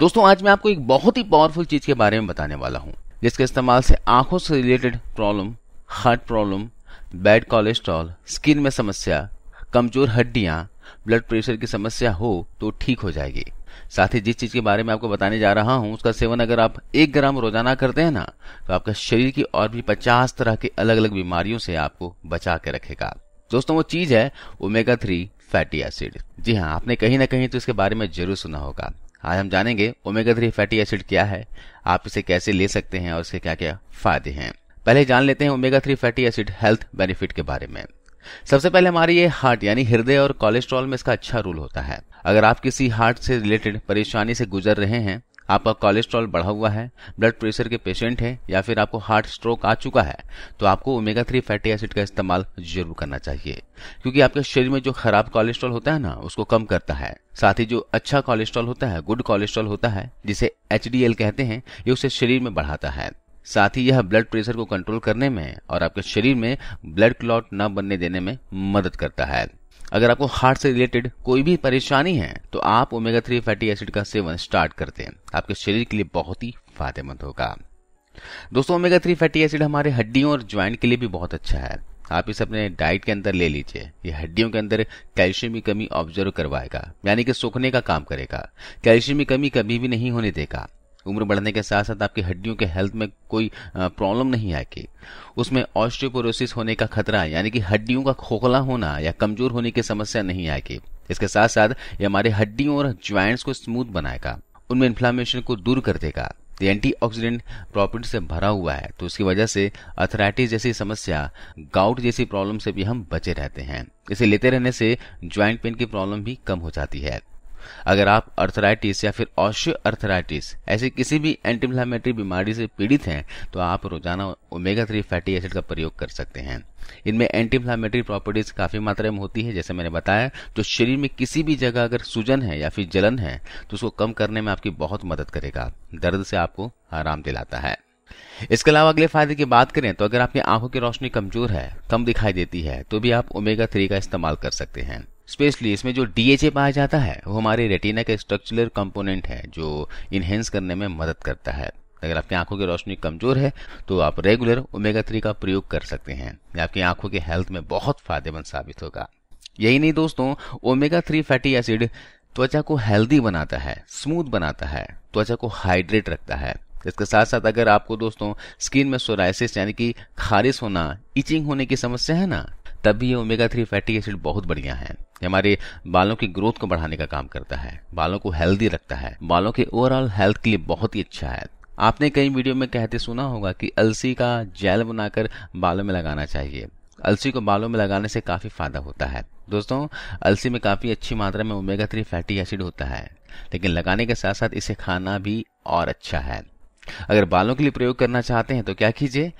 दोस्तों आज मैं आपको एक बहुत ही पावरफुल चीज के बारे में बताने वाला हूँ जिसके इस्तेमाल से आंखों से related problem heart problem bad cholesterol skin में समस्या कमजोर हड्डियां ब्लड प्रेशर की समस्या हो तो ठीक हो जाएगी साथ ही जिस चीज के बारे में आपको बताने जा रहा हूँ उसका सेवन अगर आप एक ग्राम रोजाना करते हैं ना तो आपका शरीर की और भी पचास तरह की अलग अलग बीमारियों से आपको बचा के रखेगा दोस्तों वो चीज है ओमेगा थ्री फैटी एसिड जी हाँ आपने कहीं ना कहीं तो इसके बारे में जरूर सुना होगा आज हम जानेंगे ओमेगा थ्री फैटी एसिड क्या है आप इसे कैसे ले सकते हैं और इसके क्या क्या फायदे हैं पहले जान लेते हैं omega three fatty acid health benefit के बारे में सबसे पहले हमारे ये हार्ट यानी हृदय और कोलेस्ट्रॉल में इसका अच्छा रोल होता है अगर आप किसी हार्ट से रिलेटेड परेशानी से गुजर रहे हैं आपका कोलेस्ट्रॉल बढ़ा हुआ है ब्लड प्रेशर के पेशेंट है या फिर आपको हार्ट स्ट्रोक आ चुका है तो आपको ओमेगा थ्री फैटी एसिड का इस्तेमाल जरूर करना चाहिए क्योंकि आपके शरीर में जो खराब कोलेस्ट्रॉल होता है ना उसको कम करता है साथ ही जो अच्छा कोलेस्ट्रॉल होता है गुड कोलेस्ट्रॉल होता है जिसे एच कहते हैं ये उसे शरीर में बढ़ाता है साथ ही यह ब्लड प्रेशर को कंट्रोल करने में और आपके शरीर में ब्लड क्लॉट न बनने देने में मदद करता है अगर आपको हार्ट से रिलेटेड कोई भी परेशानी है तो आप ओमेगा थ्री फैटी एसिड का सेवन स्टार्ट करते हैं आपके शरीर के लिए बहुत ही फायदेमंद होगा दोस्तों ओमेगा थ्री फैटी एसिड हमारे हड्डियों और ज्वाइंट के लिए भी बहुत अच्छा है आप इसे अपने डाइट के अंदर ले लीजिए ये हड्डियों के अंदर कैल्शियम की कमी ऑब्जर्व करवाएगा यानी कि सूखने का काम करेगा कैल्शियम की कमी कभी भी नहीं होने देगा उम्र बढ़ने के साथ साथ आपकी हड्डियों के हेल्थ में कोई प्रॉब्लम नहीं आएगी उसमें ऑस्ट्रोपोरोसिस होने का खतरा यानी कि हड्डियों का खोखला होना या कमजोर होने की समस्या नहीं आएगी इसके साथ साथ ये हमारे हड्डियों और ज्वाइंट्स को स्मूथ बनाएगा उनमें इन्फ्लामेशन को दूर कर देगा ये ऑक्सीडेंट प्रॉपर्टी से भरा हुआ है तो उसकी वजह से अथराइटिस जैसी समस्या गाउट जैसी प्रॉब्लम से भी हम बचे रहते हैं इसे लेते रहने से ज्वाइंट पेन की प्रॉब्लम भी कम हो जाती है अगर आप अर्थराइटिस या फिर ऑश्यो अर्थराइटिस ऐसी किसी भी एंटीफ्लामेटरी बीमारी से पीड़ित हैं तो आप रोजाना ओमेगा थ्री फैटी एसिड का प्रयोग कर सकते हैं इनमें एंटीफ्लामेटरी प्रॉपर्टीज काफी मात्रा में होती है जैसे मैंने बताया जो शरीर में किसी भी जगह अगर सूजन है या फिर जलन है तो उसको कम करने में आपकी बहुत मदद करेगा दर्द से आपको आराम दिलाता है इसके अलावा अगले फायदे की बात करें तो अगर आपकी आंखों की रोशनी कमजोर है कम दिखाई देती है तो भी आप ओमेगा थ्री का इस्तेमाल कर सकते हैं स्पेशली इसमें जो डीएचए पाया जाता है वो हमारे रेटिना का स्ट्रक्चरल कंपोनेंट है जो इनहेंस करने में मदद करता है अगर आपकी आंखों की रोशनी कमजोर है तो आप रेगुलर ओमेगा थ्री का प्रयोग कर सकते हैं आपकी आंखों के हेल्थ में बहुत फायदेमंद साबित होगा यही नहीं दोस्तों ओमेगा थ्री फैटी एसिड त्वचा को हेल्दी बनाता है स्मूथ बनाता है त्वचा को हाइड्रेट रखता है इसके साथ साथ अगर आपको दोस्तों स्किन में सोराइसिस यानी कि खारिश होना इचिंग होने की समस्या है ना तब भी ये ओमेगा थ्री फैटी एसिड बहुत बढ़िया है ये हमारे बालों की ग्रोथ को बढ़ाने का काम करता है बालों को हेल्दी रखता है बालों के ओवरऑल हेल्थ के लिए बहुत ही अच्छा है आपने कई वीडियो में कहते सुना होगा कि अलसी का जेल बनाकर बालों में लगाना चाहिए अलसी को बालों में लगाने से काफी फायदा होता है दोस्तों अलसी में काफी अच्छी मात्रा में ओमेगा थ्री फैटी एसिड होता है लेकिन लगाने के साथ साथ इसे खाना भी और अच्छा है अगर बालों के लिए प्रयोग करना चाहते हैं तो क्या कीजिए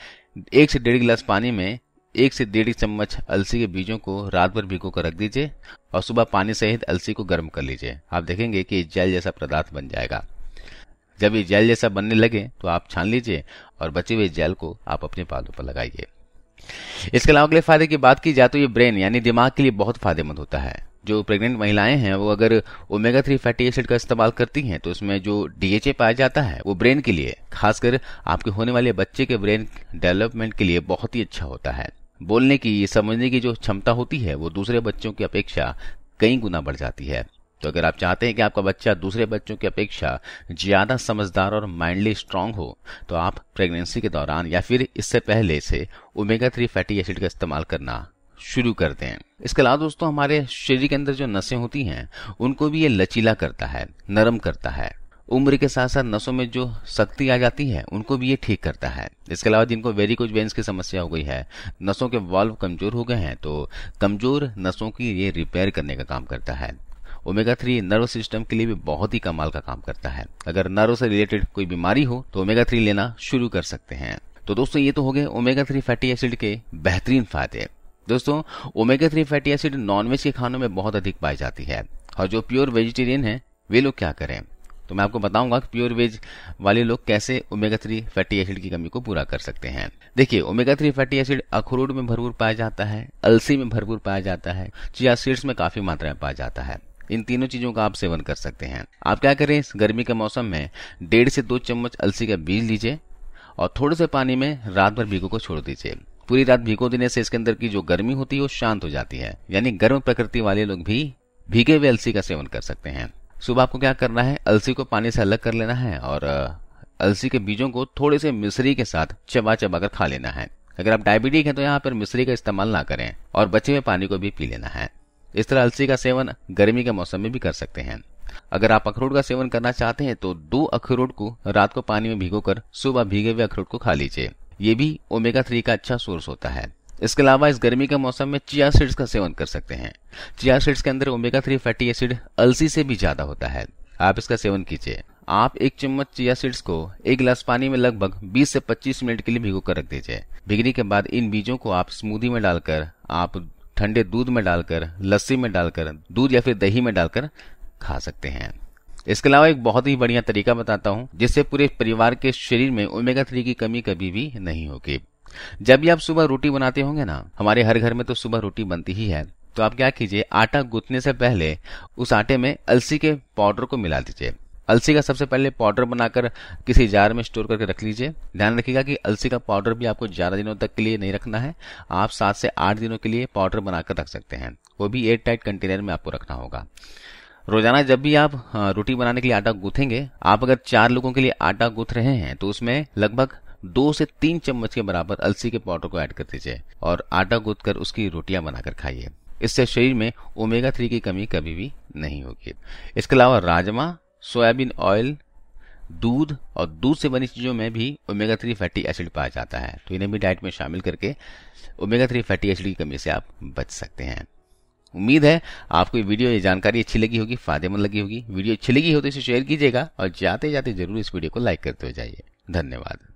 एक से डेढ़ गिलास पानी में एक से डेढ़ चम्मच अलसी के बीजों को रात भर भिगो कर रख दीजिए और सुबह पानी सहित अलसी को गर्म कर लीजिए आप देखेंगे कि जेल जैसा पदार्थ बन जाएगा जब ये जेल जैसा बनने लगे तो आप छान लीजिए और बचे हुए जेल को आप अपने पालों पर लगाइए इसके अलावा अगले फायदे की बात की जाए तो ये ब्रेन यानी दिमाग के लिए बहुत फायदेमंद होता है जो प्रेग्नेंट महिलाएं हैं वो अगर ओमेगा थ्री फैटी एसिड का इस्तेमाल करती हैं तो उसमें जो डीएचए पाया जाता है वो ब्रेन के लिए खासकर आपके होने वाले बच्चे के ब्रेन डेवलपमेंट के लिए बहुत ही अच्छा होता है बोलने की समझने की जो क्षमता होती है वो दूसरे बच्चों की अपेक्षा कई गुना बढ़ जाती है तो अगर आप चाहते हैं कि आपका बच्चा दूसरे बच्चों की अपेक्षा ज्यादा समझदार और माइंडली स्ट्रांग हो तो आप प्रेगनेंसी के दौरान या फिर इससे पहले से ओमेगा थ्री फैटी एसिड का इस्तेमाल करना शुरू कर दें इसके अलावा दोस्तों हमारे शरीर के अंदर जो नसें होती हैं उनको भी ये लचीला करता है नरम करता है उम्र के साथ साथ नसों में जो शक्ति आ जाती है उनको भी ये ठीक करता है इसके अलावा जिनको कुछ वेंस की समस्या हो गई है नसों के वाल्व कमजोर हो गए हैं तो कमजोर नसों की ये रिपेयर करने का काम करता है ओमेगा थ्री नर्व सिस्टम के लिए भी बहुत ही कमाल का काम करता है अगर नर्व से रिलेटेड कोई बीमारी हो तो ओमेगा थ्री लेना शुरू कर सकते हैं तो दोस्तों ये तो हो गए ओमेगा थ्री फैटी एसिड के बेहतरीन फायदे दोस्तों omega three fatty acid non veg के खानों में बहुत अधिक पाई जाती है और जो प्योर वेजिटेरियन है वे लोग क्या करें तो मैं आपको बताऊंगा कि प्योर वेज वाले लोग कैसे ओमेगा थ्री फैटी एसिड की कमी को पूरा कर सकते हैं देखिए ओमेगा थ्री फैटी एसिड अखरोट में भरपूर पाया जाता है अलसी में भरपूर पाया जाता है चिया सीड्स में काफी मात्रा में पाया जाता है इन तीनों चीजों का आप सेवन कर सकते हैं आप क्या करें इस गर्मी के मौसम में डेढ़ से दो चम्मच अलसी का बीज लीजिए और थोड़े से पानी में रात भर भीगो को छोड़ दीजिए पूरी रात भीगो देने से इसके अंदर की जो गर्मी होती है वो शांत हो जाती है यानी गर्म प्रकृति वाले लोग भी भीगे हुए अलसी का सेवन कर सकते हैं सुबह आपको क्या करना है अलसी को पानी से अलग कर लेना है और अलसी के बीजों को थोड़े से मिश्री के साथ चबा चबा कर खा लेना है अगर आप डायबिटिक हैं तो यहाँ पर मिश्री का इस्तेमाल ना करें और बचे हुए पानी को भी पी लेना है इस तरह अलसी का सेवन गर्मी के मौसम में भी कर सकते हैं अगर आप अखरोट का सेवन करना चाहते हैं तो दो अखरोट को रात को पानी में भिगोकर सुबह भीगे हुए अखरोट को खा लीजिए ये भी ओमेगा थ्री का अच्छा सोर्स होता है इसके अलावा इस गर्मी के मौसम में चिया सीड्स का सेवन कर सकते हैं चिया सीड्स के अंदर ओमेगा थ्री फैटी एसिड अलसी से भी ज्यादा होता है आप इसका सेवन कीजिए आप एक चम्मच चिया सीड्स को एक गिलास पानी में लगभग 20 से 25 मिनट के लिए भिगो कर रख दीजिए भिगने के बाद इन बीजों को आप स्मूदी में डालकर आप ठंडे दूध में डालकर लस्सी में डालकर दूध या फिर दही में डालकर खा सकते हैं इसके अलावा एक बहुत ही बढ़िया तरीका बताता हूँ जिससे पूरे परिवार के शरीर में ओमेगा थ्री की कमी कभी भी नहीं होगी जब भी आप सुबह रोटी बनाते होंगे ना हमारे हर घर में तो सुबह रोटी बनती ही है तो आप क्या कीजिए आटा गूंथने से पहले उस आटे में अलसी के पाउडर को मिला दीजिए अलसी का सबसे पहले पाउडर बनाकर किसी जार में स्टोर करके रख लीजिए ध्यान रखिएगा कि अलसी का पाउडर भी आपको ज़्यादा दिनों तक के लिए नहीं रखना है आप सात से आठ दिनों के लिए पाउडर बनाकर रख सकते हैं वो भी एयर टाइट कंटेनर में आपको रखना होगा रोजाना जब भी आप हाँ, रोटी बनाने के लिए आटा गूंथेंगे आप अगर चार लोगों के लिए आटा गूंथ रहे हैं तो उसमें लगभग दो से तीन चम्मच के बराबर अलसी के पाउडर को ऐड कर दीजिए और आटा गूद कर उसकी रोटियां बनाकर खाइए इससे शरीर में ओमेगा थ्री की कमी कभी भी नहीं होगी इसके अलावा राजमा सोयाबीन ऑयल दूध और दूध से बनी चीज़ों में भी ओमेगा थ्री फैटी एसिड पाया जाता है तो इन्हें भी डाइट में शामिल करके ओमेगा थ्री फैटी एसिड की कमी से आप बच सकते हैं उम्मीद है आपको ये वीडियो ये जानकारी अच्छी लगी होगी फायदेमंद लगी होगी वीडियो अच्छी लगी हो तो इसे शेयर कीजिएगा और जाते जाते जरूर इस वीडियो को लाइक करते हो जाइए धन्यवाद